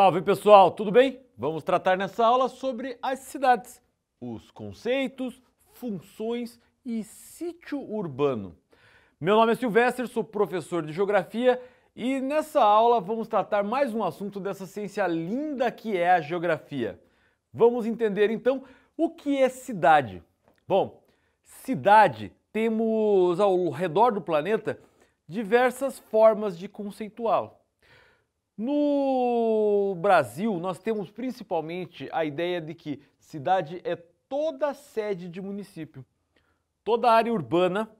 Salve pessoal, tudo bem? Vamos tratar nessa aula sobre as cidades, os conceitos, funções e sítio urbano. Meu nome é Silvestre, sou professor de Geografia e nessa aula vamos tratar mais um assunto dessa ciência linda que é a geografia. Vamos entender então o que é cidade. Bom, cidade temos ao redor do planeta diversas formas de conceituá-lo. No Brasil, nós temos principalmente a ideia de que cidade é toda sede de município. Toda área urbana,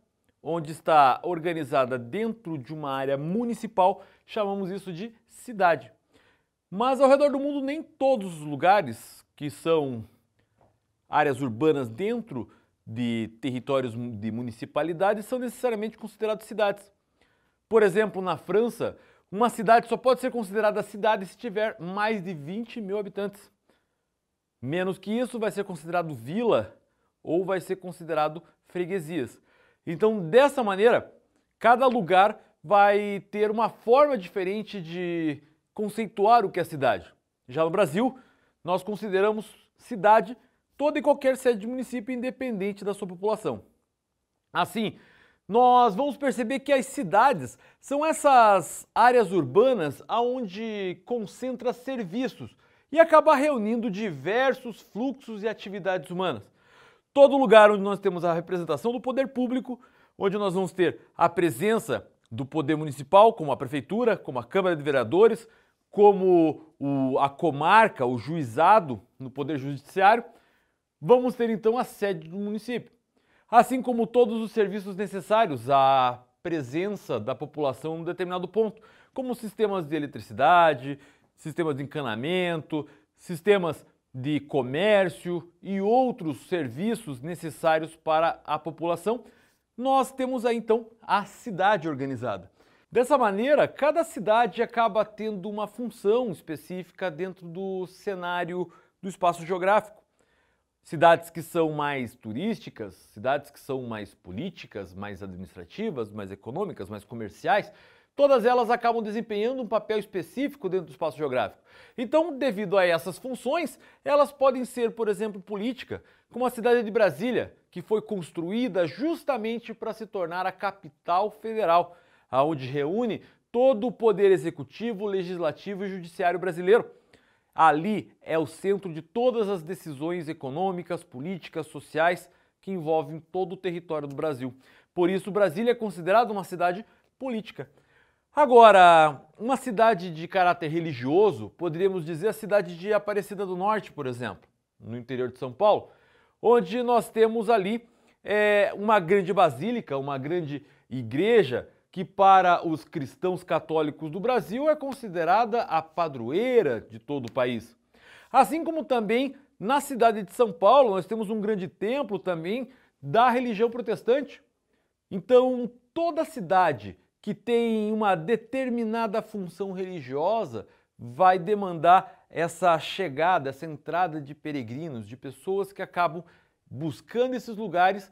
onde está organizada dentro de uma área municipal, chamamos isso de cidade. Mas ao redor do mundo, nem todos os lugares que são áreas urbanas dentro de territórios de municipalidades são necessariamente considerados cidades. Por exemplo, na França, uma cidade só pode ser considerada cidade se tiver mais de 20 mil habitantes. Menos que isso vai ser considerado vila ou vai ser considerado freguesias. Então, dessa maneira, cada lugar vai ter uma forma diferente de conceituar o que é cidade. Já no Brasil, nós consideramos cidade toda e qualquer sede de município independente da sua população. Assim, nós vamos perceber que as cidades são essas áreas urbanas onde concentra serviços e acaba reunindo diversos fluxos e atividades humanas. Todo lugar onde nós temos a representação do poder público, onde nós vamos ter a presença do poder municipal, como a prefeitura, como a Câmara de Vereadores, como o, a comarca, o juizado no poder judiciário, vamos ter então a sede do município assim como todos os serviços necessários à presença da população em um determinado ponto, como sistemas de eletricidade, sistemas de encanamento, sistemas de comércio e outros serviços necessários para a população, nós temos aí então a cidade organizada. Dessa maneira, cada cidade acaba tendo uma função específica dentro do cenário do espaço geográfico. Cidades que são mais turísticas, cidades que são mais políticas, mais administrativas, mais econômicas, mais comerciais, todas elas acabam desempenhando um papel específico dentro do espaço geográfico. Então, devido a essas funções, elas podem ser, por exemplo, política, como a cidade de Brasília, que foi construída justamente para se tornar a capital federal, aonde reúne todo o poder executivo, legislativo e judiciário brasileiro. Ali é o centro de todas as decisões econômicas, políticas, sociais que envolvem todo o território do Brasil. Por isso, Brasília é considerada uma cidade política. Agora, uma cidade de caráter religioso, poderíamos dizer a cidade de Aparecida do Norte, por exemplo, no interior de São Paulo, onde nós temos ali é, uma grande basílica, uma grande igreja que para os cristãos católicos do Brasil é considerada a padroeira de todo o país. Assim como também na cidade de São Paulo, nós temos um grande templo também da religião protestante. Então, toda cidade que tem uma determinada função religiosa vai demandar essa chegada, essa entrada de peregrinos, de pessoas que acabam buscando esses lugares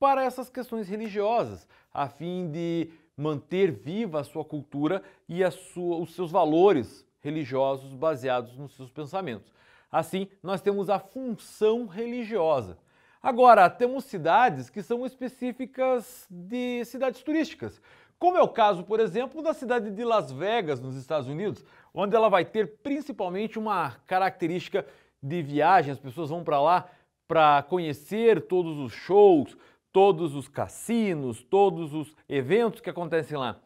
para essas questões religiosas, a fim de manter viva a sua cultura e sua, os seus valores religiosos baseados nos seus pensamentos. Assim, nós temos a função religiosa. Agora, temos cidades que são específicas de cidades turísticas, como é o caso, por exemplo, da cidade de Las Vegas, nos Estados Unidos, onde ela vai ter principalmente uma característica de viagem, as pessoas vão para lá para conhecer todos os shows, todos os cassinos, todos os eventos que acontecem lá.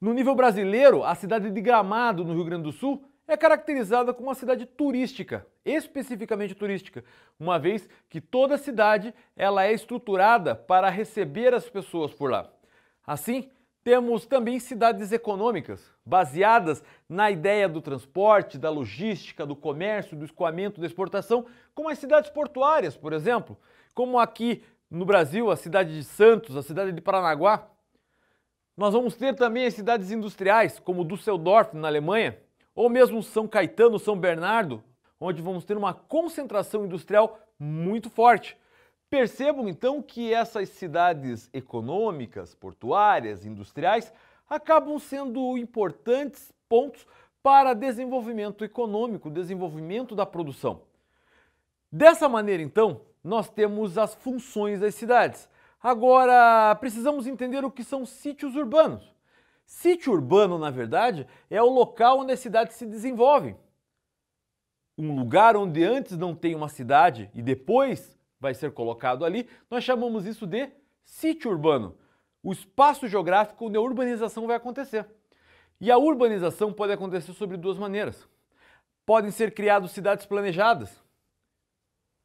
No nível brasileiro, a cidade de Gramado, no Rio Grande do Sul, é caracterizada como uma cidade turística, especificamente turística, uma vez que toda a cidade ela é estruturada para receber as pessoas por lá. Assim, temos também cidades econômicas, baseadas na ideia do transporte, da logística, do comércio, do escoamento, da exportação, como as cidades portuárias, por exemplo, como aqui no Brasil, a cidade de Santos, a cidade de Paranaguá. Nós vamos ter também as cidades industriais, como Düsseldorf, na Alemanha, ou mesmo São Caetano, São Bernardo, onde vamos ter uma concentração industrial muito forte. Percebam então que essas cidades econômicas, portuárias, industriais, acabam sendo importantes pontos para desenvolvimento econômico, desenvolvimento da produção. Dessa maneira, então, nós temos as funções das cidades. Agora, precisamos entender o que são sítios urbanos. Sítio urbano, na verdade, é o local onde as cidades se desenvolvem. Um lugar onde antes não tem uma cidade e depois vai ser colocado ali, nós chamamos isso de sítio urbano. O espaço geográfico onde a urbanização vai acontecer. E a urbanização pode acontecer sobre duas maneiras. Podem ser criadas cidades planejadas,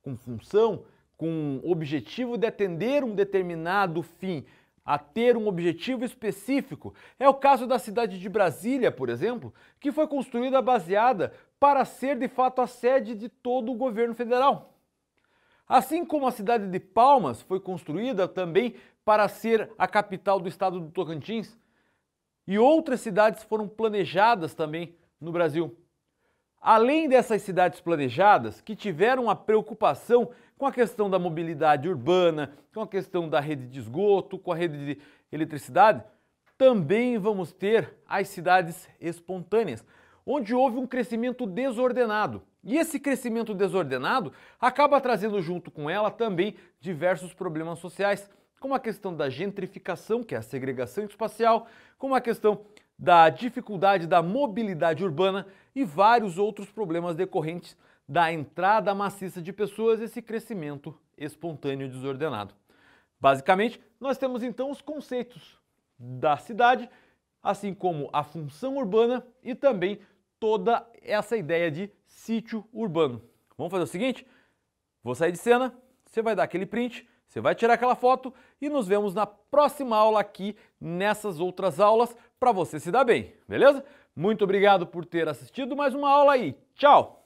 com função, com objetivo de atender um determinado fim, a ter um objetivo específico. É o caso da cidade de Brasília, por exemplo, que foi construída baseada para ser de fato a sede de todo o governo federal. Assim como a cidade de Palmas foi construída também para ser a capital do estado do Tocantins, e outras cidades foram planejadas também no Brasil. Além dessas cidades planejadas, que tiveram a preocupação com a questão da mobilidade urbana, com a questão da rede de esgoto, com a rede de eletricidade, também vamos ter as cidades espontâneas, onde houve um crescimento desordenado. E esse crescimento desordenado acaba trazendo junto com ela também diversos problemas sociais, como a questão da gentrificação, que é a segregação espacial, como a questão da dificuldade da mobilidade urbana e vários outros problemas decorrentes da entrada maciça de pessoas e esse crescimento espontâneo e desordenado. Basicamente, nós temos então os conceitos da cidade, assim como a função urbana e também toda essa ideia de sítio urbano. Vamos fazer o seguinte? Vou sair de cena, você vai dar aquele print você vai tirar aquela foto e nos vemos na próxima aula aqui, nessas outras aulas, para você se dar bem, beleza? Muito obrigado por ter assistido mais uma aula aí. Tchau!